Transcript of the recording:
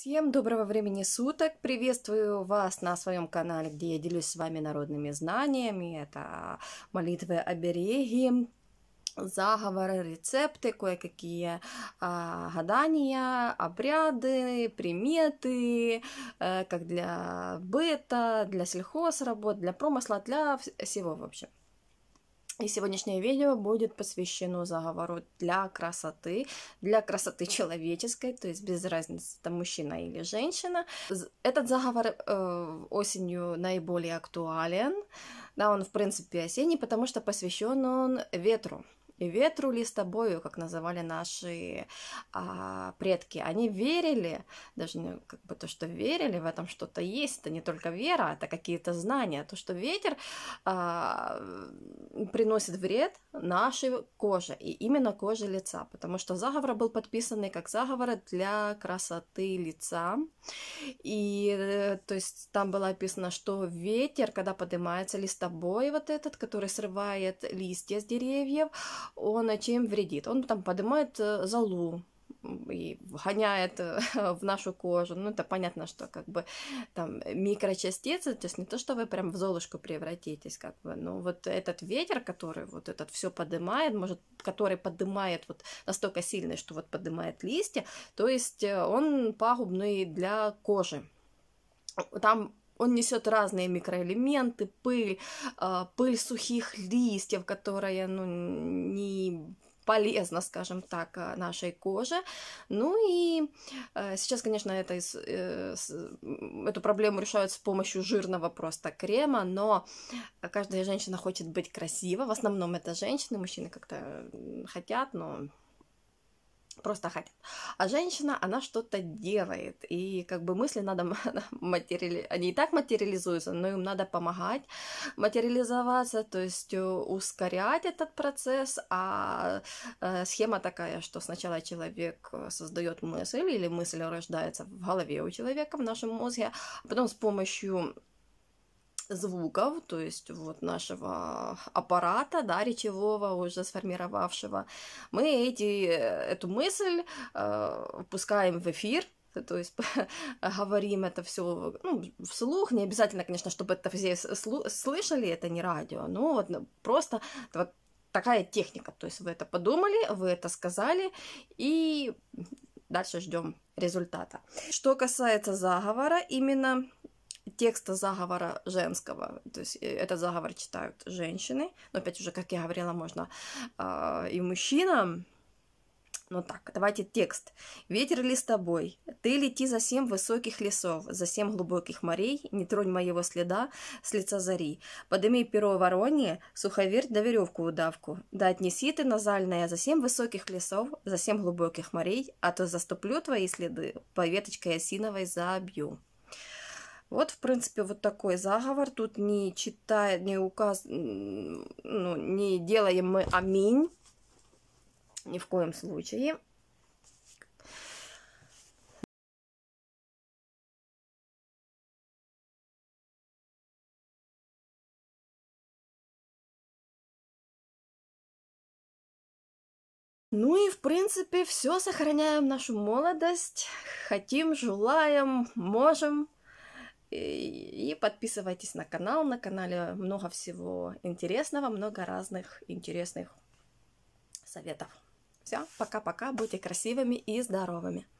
Всем доброго времени суток! Приветствую вас на своем канале, где я делюсь с вами народными знаниями. Это молитвы обереги, заговоры, рецепты, кое-какие э, гадания, обряды, приметы, э, как для быта, для сельхозработ, для промысла, для всего в общем. И сегодняшнее видео будет посвящено заговору для красоты, для красоты человеческой, то есть без разницы, это мужчина или женщина. Этот заговор э, осенью наиболее актуален, да, он в принципе осенний, потому что посвящен он ветру. И ветру листобою, как называли наши а, предки. Они верили, даже не как бы то, что верили, в этом что-то есть. Это не только вера, а это какие-то знания. То, что ветер а, приносит вред нашей коже, и именно коже лица, потому что заговор был подписан как заговор для красоты лица. И э, то есть там было описано, что ветер, когда поднимается листобой вот этот, который срывает листья с деревьев, он чем вредит? Он там поднимает э, золу, и вгоняет э, в нашу кожу. Ну, это понятно, что как бы там микрочастицы, то есть не то, что вы прям в золушку превратитесь, как бы, но вот этот ветер, который вот этот все поднимает, может, который поднимает вот настолько сильный, что вот поднимает листья, то есть э, он пагубный для кожи. Там он несет разные микроэлементы, пыль, э, пыль сухих листьев, которые, ну, не полезно, скажем так, э, нашей коже. Ну и э, сейчас, конечно, это, э, эту проблему решают с помощью жирного просто крема, но каждая женщина хочет быть красива, в основном это женщины, мужчины как-то хотят, но просто хотят. А женщина, она что-то делает, и как бы мысли надо материали... Они и так материализуются, но им надо помогать материализоваться, то есть э, ускорять этот процесс, а э, схема такая, что сначала человек э, создает мысль, или мысль рождается в голове у человека, в нашем мозге, а потом с помощью звуков, то есть вот нашего аппарата, да, речевого, уже сформировавшего, мы эти, эту мысль э, пускаем в эфир, то есть говорим это все ну, вслух, не обязательно, конечно, чтобы это все слышали, это не радио, но вот ну, просто вот такая техника, то есть вы это подумали, вы это сказали и дальше ждем результата. Что касается заговора, именно текста заговора женского. То есть э, этот заговор читают женщины. Но опять уже, как я говорила, можно э, и мужчинам. Ну так, давайте текст. «Ветер ли с тобой? Ты лети за семь высоких лесов, за семь глубоких морей, не тронь моего следа с лица зари. Подыми перо воронье, суховерь да веревку удавку. Да отнеси ты назальное за семь высоких лесов, за семь глубоких морей, а то заступлю твои следы, по веточке осиновой забью». Вот, в принципе, вот такой заговор. Тут не читаем, не указ, ну, не делаем мы аминь. Ни в коем случае. Ну и, в принципе, все сохраняем нашу молодость, хотим, желаем, можем. И подписывайтесь на канал. На канале много всего интересного, много разных интересных советов. Все, пока-пока, будьте красивыми и здоровыми.